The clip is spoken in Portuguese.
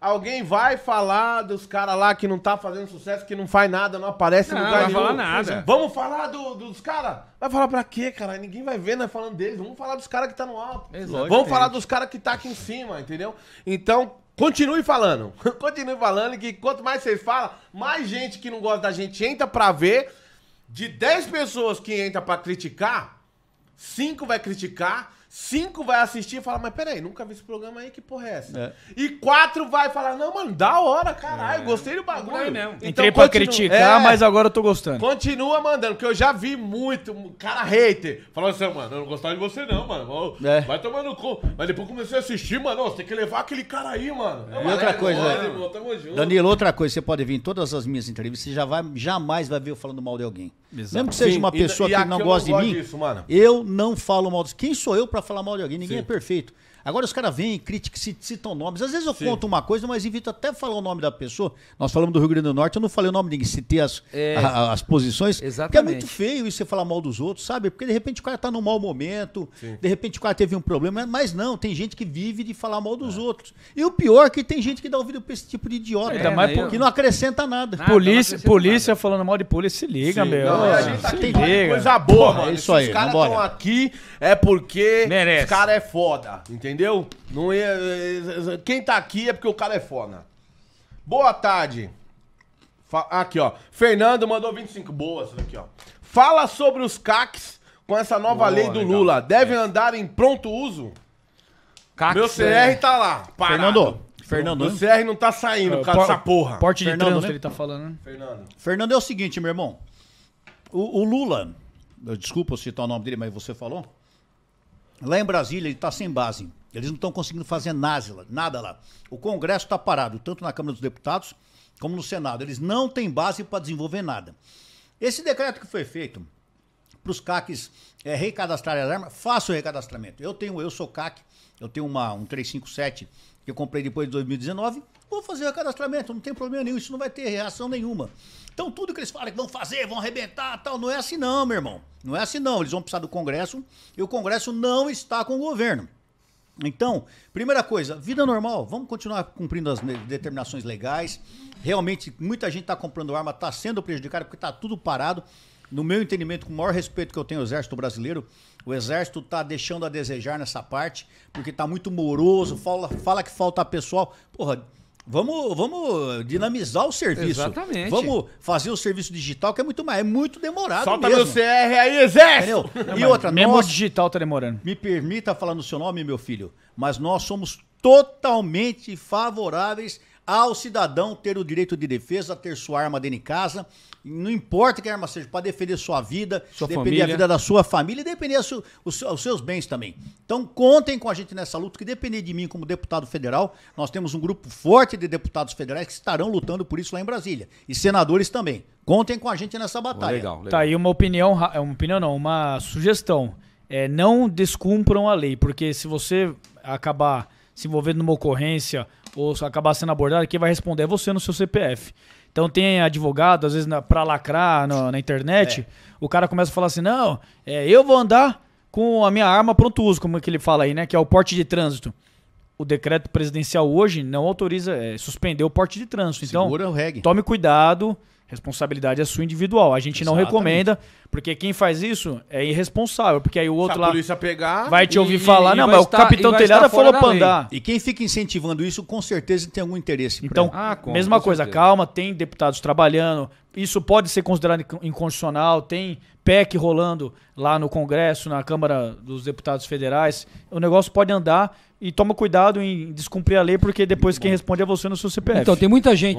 Alguém vai falar dos caras lá que não tá fazendo sucesso, que não faz nada, não aparece não, em lugar não vai falar nada. Vamos falar do, dos caras? Vai falar pra quê, cara? Ninguém vai ver, nós né, falando deles. Vamos falar dos caras que tá no alto. É, lógico, Vamos falar dos caras que tá aqui em cima, entendeu? Então, Continue falando. Continue falando que quanto mais vocês falam, mais gente que não gosta da gente entra pra ver. De 10 pessoas que entra pra criticar, 5 vai criticar Cinco vai assistir e falar, mas peraí, nunca vi esse programa aí, que porra é essa? É. E quatro vai falar, não, mano, da hora, caralho, é. gostei do bagulho. É então, Entrei pra criticar, é. mas agora eu tô gostando. Continua mandando, porque eu já vi muito cara hater falando assim, mano, eu não gostava de você não, mano. É. Vai tomando cu. Mas depois comecei a assistir, mano, você tem que levar aquele cara aí, mano. E outra coisa, nós, irmão, tamo junto. Danilo, outra coisa, você pode vir em todas as minhas entrevistas, você já vai, jamais vai ver eu falando mal de alguém. Exato. Mesmo que seja Sim, uma pessoa e, que e não gosta de mim, disso, eu não falo mal. Quem sou eu pra para falar mal de alguém, ninguém Sim. é perfeito. Agora os caras vêm, criticam, citam nomes. Às vezes eu Sim. conto uma coisa, mas invito até falar o nome da pessoa. Nós falamos do Rio Grande do Norte, eu não falei o nome de ninguém, citei as, é, a, as posições. Exatamente. Porque é muito feio isso você falar mal dos outros, sabe? Porque de repente o cara tá num mau momento, Sim. de repente o cara teve um problema, mas não, tem gente que vive de falar mal dos é. outros. E o pior é que tem gente que dá ouvido pra esse tipo de idiota. É, né? não acrescenta nada. nada polícia, acrescenta polícia nada. falando mal de polícia, se liga, Sim. meu. Não, a gente tá se liga. coisa boa, mano. Isso aí, Os caras estão aqui é porque Merece. Os cara é foda, entendeu? Não é, é, é, é. quem tá aqui é porque o cara é foda. Boa tarde. Fa aqui, ó. Fernando mandou 25 boas aqui, ó. Fala sobre os CACs com essa nova Boa, lei do legal. Lula. Devem é. andar em pronto uso? CACs, Meu CR é. tá lá. Parado. Fernando, Fernando. Né? CR não tá saindo por causa dessa porra. Porte de Fernando, trânsito, né? ele tá falando, né? Fernando. Fernando é o seguinte, meu irmão. O, o Lula, desculpa eu citar o nome dele, mas você falou. Lá em Brasília ele está sem base. Eles não estão conseguindo fazer nada, lá. O Congresso está parado, tanto na Câmara dos Deputados como no Senado. Eles não têm base para desenvolver nada. Esse decreto que foi feito para os CACs é, recadrastrarem armas, arma, faça o recadastramento. Eu tenho, eu sou CAC, eu tenho uma, um 357 que eu comprei depois de 2019, vou fazer o cadastramento, não tem problema nenhum, isso não vai ter reação nenhuma. Então tudo que eles falam que vão fazer, vão arrebentar, tal, não é assim não, meu irmão. Não é assim não, eles vão precisar do Congresso e o Congresso não está com o governo. Então, primeira coisa, vida normal, vamos continuar cumprindo as determinações legais. Realmente, muita gente está comprando arma, está sendo prejudicada porque está tudo parado no meu entendimento, com o maior respeito que eu tenho ao Exército Brasileiro, o Exército está deixando a desejar nessa parte, porque está muito moroso, fala, fala que falta pessoal. Porra, Vamos, vamos dinamizar o serviço. Exatamente. Vamos fazer o serviço digital, que é muito mais, é muito demorado Solta mesmo. meu CR aí, exército! Entendeu? E outra, mesmo nós, digital tá demorando. Me permita falar no seu nome, meu filho, mas nós somos totalmente favoráveis ao cidadão ter o direito de defesa, ter sua arma dentro de casa, não importa que arma seja, para defender sua vida, sua defender família. a vida da sua família e defender su, os, os, seus bens também. Então contem com a gente nessa luta, que depender de mim como deputado federal, nós temos um grupo forte de deputados federais que estarão lutando por isso lá em Brasília. E senadores também. Contem com a gente nessa batalha. Legal, legal. Tá aí uma opinião, uma opinião não, uma sugestão. É, não descumpram a lei, porque se você acabar se envolvendo numa ocorrência ou acabar sendo abordado, quem vai responder é você no seu CPF. Então tem advogado, às vezes, para lacrar na, na internet, é. o cara começa a falar assim, não, é, eu vou andar com a minha arma pronto uso, como é que ele fala aí, né? Que é o porte de trânsito. O decreto presidencial hoje não autoriza, é, suspendeu o porte de trânsito. Então, Segura então, tome cuidado, Responsabilidade é sua individual. A gente não recomenda, porque quem faz isso é irresponsável, porque aí o outro lá vai te ouvir e, falar, e, não, mas estar, o capitão telhada falou pra andar. E quem fica incentivando isso, com certeza tem algum interesse. Então, ah, mesma coisa, certeza. calma, tem deputados trabalhando, isso pode ser considerado inconstitucional, tem PEC rolando lá no Congresso, na Câmara dos Deputados Federais, o negócio pode andar e toma cuidado em descumprir a lei, porque depois Muito quem bom. responde é você no seu CPF. Então, tem muita gente